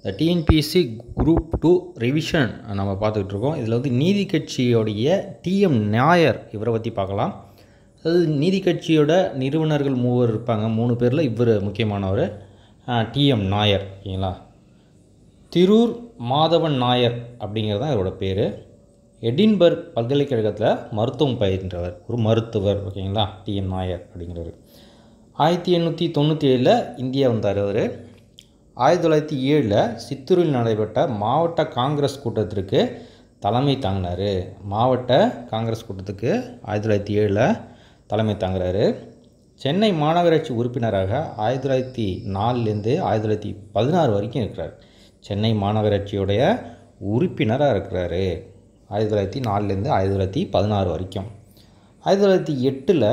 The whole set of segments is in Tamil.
இந்த டிஎன்பிஎஸ்சி குரூப் டூ ரிவிஷன் நம்ம பார்த்துக்கிட்டு இருக்கோம் இதில் வந்து நீதி கட்சியோடைய டிஎம் நாயர் இவரை பற்றி பார்க்கலாம் அதாவது நீதி கட்சியோட நிறுவனர்கள் மூவர் இருப்பாங்க மூணு பேரில் இவர் முக்கியமானவர் டிஎம் நாயர் ஓகேங்களா திருர் மாதவன் நாயர் அப்படிங்கிறது தான் இவரோட பேர் எடின்பர்க் பல்கலைக்கழகத்தில் மருத்துவம் பயின்றவர் ஒரு மருத்துவர் ஓகேங்களா டிஎம் நாயர் அப்படிங்கிறவர் ஆயிரத்தி எண்ணூற்றி தொண்ணூற்றி ஏழில் இந்தியா வந்தார் அவர் ஆயிரத்தி தொள்ளாயிரத்தி ஏழில் சித்தூரில் நடைபெற்ற மாவட்ட காங்கிரஸ் கூட்டத்திற்கு தலைமை தாங்கினார் மாவட்ட காங்கிரஸ் கூட்டத்துக்கு ஆயிரத்தி தொள்ளாயிரத்தி ஏழில் தலைமை தாங்குறாரு சென்னை மாநகராட்சி உறுப்பினராக ஆயிரத்தி தொள்ளாயிரத்தி நாலுலேருந்து ஆயிரத்தி தொள்ளாயிரத்தி பதினாறு வரைக்கும் இருக்கிறார் சென்னை மாநகராட்சியுடைய உறுப்பினராக இருக்கிறாரு ஆயிரத்தி தொள்ளாயிரத்தி நாலுலேருந்து ஆயிரத்தி தொள்ளாயிரத்தி பதினாறு வரைக்கும் ஆயிரத்தி தொள்ளாயிரத்தி எட்டில்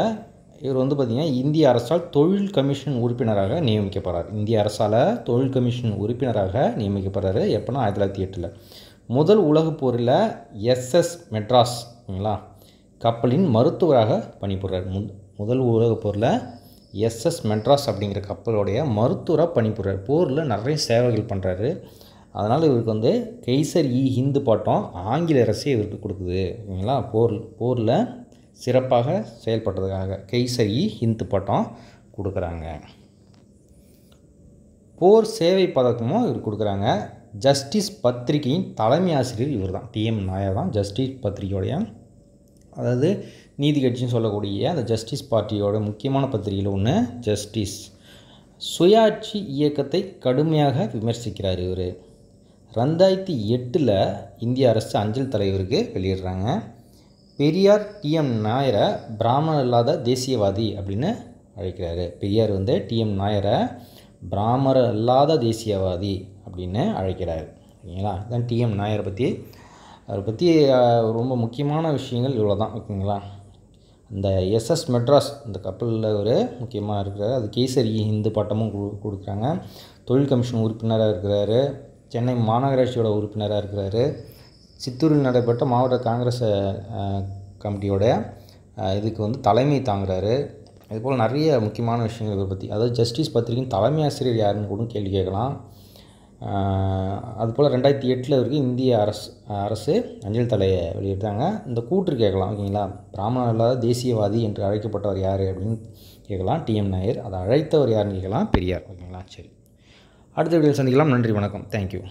இவர் வந்து பார்த்திங்கன்னா இந்திய அரசால் தொழில் கமிஷன் உறுப்பினராக நியமிக்கப்படுறார் இந்திய அரசால் தொழில் கமிஷன் உறுப்பினராக நியமிக்கப்படுறாரு எப்போனா ஆயிரத்தி தொள்ளாயிரத்தி எட்டில் முதல் உலகப் போரில் எஸ்எஸ் மெட்ராஸ்ங்களா கப்பலின் மருத்துவராக பணிபுரிறார் மு முதல் உலகப் போரில் எஸ்எஸ் மெட்ராஸ் அப்படிங்கிற கப்பலுடைய மருத்துவராக பணிபுரிறார் போரில் நிறைய சேவைகள் பண்ணுறாரு அதனால் இவருக்கு வந்து கெய்சர் இ ஹிந்து பாட்டம் ஆங்கில அரசே இவருக்கு கொடுக்குது ஓகேங்களா போர் போரில் சிறப்பாக செயல்பட்டதுக்காக கைசரி இந்து பட்டம் கொடுக்குறாங்க போர் சேவை பதக்கமும் இவர் கொடுக்குறாங்க ஜஸ்டிஸ் பத்திரிகையின் தலைமை ஆசிரியர் இவர் தான் டிஎம் நாயர் தான் ஜஸ்டிஸ் பத்திரிகையோடைய அதாவது நீதி கட்சின்னு சொல்லக்கூடிய அந்த ஜஸ்டிஸ் பார்ட்டியோட முக்கியமான பத்திரிகையில் ஒன்று ஜஸ்டிஸ் சுயாட்சி இயக்கத்தை கடுமையாக விமர்சிக்கிறார் இவர் ரெண்டாயிரத்தி எட்டில் இந்திய அரசு அஞ்சல் தலைவருக்கு வெளியிடுறாங்க பெரியார் டிஎம் நாயரை பிராமணர் இல்லாத தேசியவாதி அப்படின்னு அழைக்கிறாரு பெரியார் வந்து டிஎம் நாயரை பிராமணர் இல்லாத தேசியவாதி அப்படின்னு அழைக்கிறார் ஓகேங்களா இதுதான் டிஎம் நாயரை பற்றி அவரை பற்றி ரொம்ப முக்கியமான விஷயங்கள் இவ்வளோ தான் ஓகேங்களா இந்த எஸ்எஸ் மெட்ராஸ் இந்த கப்பலில் ஒரு முக்கியமாக இருக்கிறார் அது கேசரி இந்து பட்டமும் கொடுக்குறாங்க தொழில் கமிஷன் உறுப்பினராக இருக்கிறாரு சென்னை மாநகராட்சியோட உறுப்பினராக இருக்கிறாரு சித்தூரில் நடைபெற்ற மாவட்ட காங்கிரஸ் கமிட்டியோடைய இதுக்கு வந்து தலைமை தாங்குறாரு போல் நிறைய முக்கியமான விஷயங்கள் இதை பற்றி அதாவது ஜஸ்டிஸ் பத்திரிகையின் தலைமை ஆசிரியர் யாருன்னு கூட கேள்வி கேட்கலாம் அதுபோல் ரெண்டாயிரத்தி எட்டில் வரைக்கும் இந்திய அரசு அரசு அஞ்சல் தலையை வெளியிட்டாங்க இந்த கூற்று கேட்கலாம் ஓகேங்களா பிராமணர் இல்லாத தேசியவாதி என்று அழைக்கப்பட்டவர் யார் அப்படின்னு கேட்கலாம் டிஎம் நாயர் அதை அழைத்தவர் யாருன்னு கேட்கலாம் பெரியார் ஓகேங்களா சரி அடுத்த வீடியோ சந்திக்கலாம் நன்றி வணக்கம் தேங்க்யூ